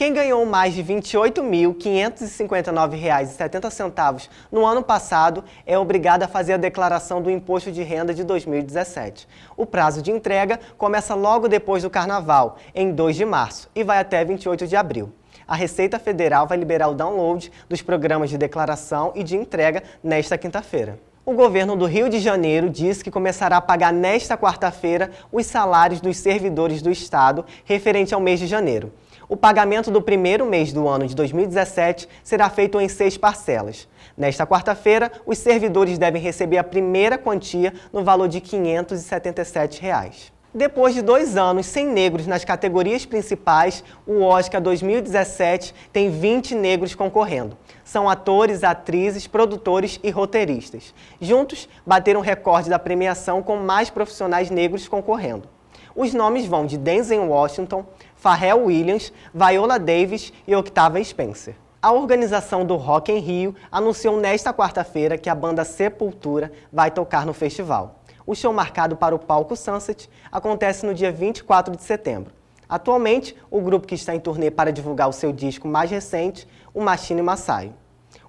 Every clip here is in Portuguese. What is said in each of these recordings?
Quem ganhou mais de R$ 28.559,70 no ano passado é obrigado a fazer a declaração do imposto de renda de 2017. O prazo de entrega começa logo depois do Carnaval, em 2 de março, e vai até 28 de abril. A Receita Federal vai liberar o download dos programas de declaração e de entrega nesta quinta-feira. O governo do Rio de Janeiro diz que começará a pagar nesta quarta-feira os salários dos servidores do Estado referente ao mês de janeiro. O pagamento do primeiro mês do ano de 2017 será feito em seis parcelas. Nesta quarta-feira, os servidores devem receber a primeira quantia no valor de R$ 577. Reais. Depois de dois anos sem negros nas categorias principais, o Oscar 2017 tem 20 negros concorrendo. São atores, atrizes, produtores e roteiristas. Juntos, bateram recorde da premiação com mais profissionais negros concorrendo. Os nomes vão de Denzel Washington, Pharrell Williams, Viola Davis e Octavia Spencer. A organização do Rock em Rio anunciou nesta quarta-feira que a banda Sepultura vai tocar no festival. O show marcado para o palco Sunset acontece no dia 24 de setembro. Atualmente, o grupo que está em turnê para divulgar o seu disco mais recente, o Machine Masai.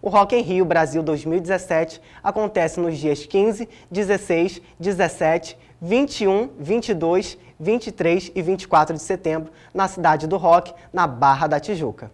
O Rock em Rio Brasil 2017 acontece nos dias 15, 16, 17, 21, 22 23 e 24 de setembro, na Cidade do Rock, na Barra da Tijuca.